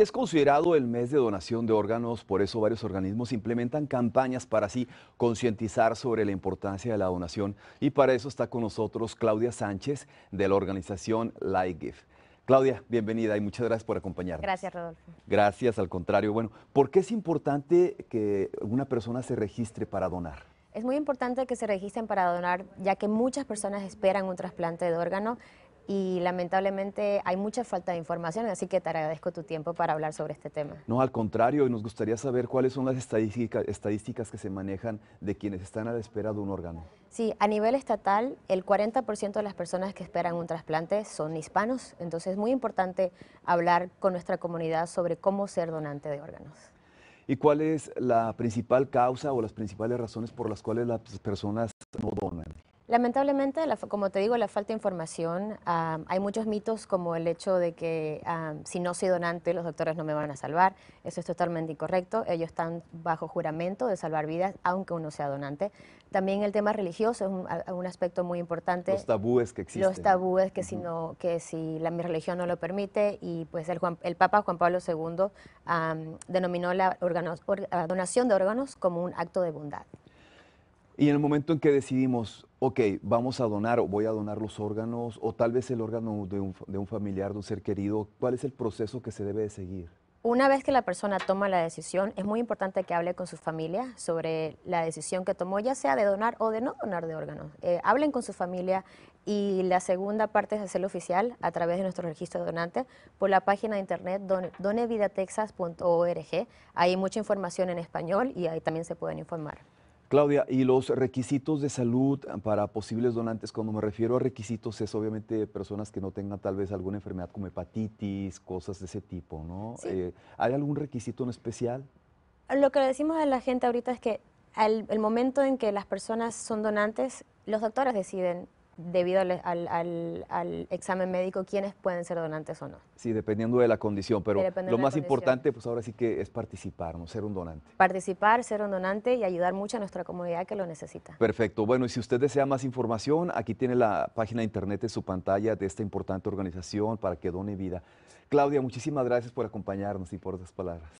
Es considerado el mes de donación de órganos, por eso varios organismos implementan campañas para así concientizar sobre la importancia de la donación y para eso está con nosotros Claudia Sánchez de la organización Give. Claudia, bienvenida y muchas gracias por acompañarnos. Gracias, Rodolfo. Gracias, al contrario. Bueno, ¿por qué es importante que una persona se registre para donar? Es muy importante que se registren para donar, ya que muchas personas esperan un trasplante de órgano y lamentablemente hay mucha falta de información, así que te agradezco tu tiempo para hablar sobre este tema. No, al contrario, nos gustaría saber cuáles son las estadísticas que se manejan de quienes están a la espera de un órgano. Sí, a nivel estatal, el 40% de las personas que esperan un trasplante son hispanos, entonces es muy importante hablar con nuestra comunidad sobre cómo ser donante de órganos. ¿Y cuál es la principal causa o las principales razones por las cuales las personas no donan? Lamentablemente, como te digo, la falta de información, hay muchos mitos como el hecho de que si no soy donante los doctores no me van a salvar, eso es totalmente incorrecto, ellos están bajo juramento de salvar vidas aunque uno sea donante. También el tema religioso es un, aspecto muy importante. Los tabúes que existen. Los tabúes que, si, no, que si la, mi religión no lo permite y pues el, el Papa Juan Pablo II denominó la donación de órganos como un acto de bondad. Y en el momento en que decidimos ok, vamos a donar o voy a donar los órganos o tal vez el órgano de un, familiar, de un ser querido, ¿cuál es el proceso que se debe de seguir? Una vez que la persona toma la decisión, es muy importante que hable con su familia sobre la decisión que tomó, ya sea de donar o de no donar de órganos. Eh, hablen con su familia y la segunda parte es hacerlo oficial a través de nuestro registro de donantes por la página de internet donevidatexas.org. Hay mucha información en español y ahí también se pueden informar. Claudia, y los requisitos de salud ah, para posibles donantes, cuando me refiero a requisitos, es obviamente personas que no tengan tal vez alguna enfermedad como hepatitis, cosas de ese tipo, ¿no? Eh, ¿Hay algún requisito en especial? Lo que le decimos a la gente ahorita es que al momento en que las personas son donantes, los doctores deciden debido al, examen médico quiénes pueden ser donantes o no. Sí, dependiendo de la condición, pero lo más importante pues ahora sí que es participar, no ser un donante. Participar, ser un donante y ayudar mucho a nuestra comunidad que lo necesita. Perfecto, bueno, y si usted desea más información, aquí tiene la página de internet en su pantalla de esta importante organización para que done vida. Claudia, muchísimas gracias por acompañarnos y por esas palabras.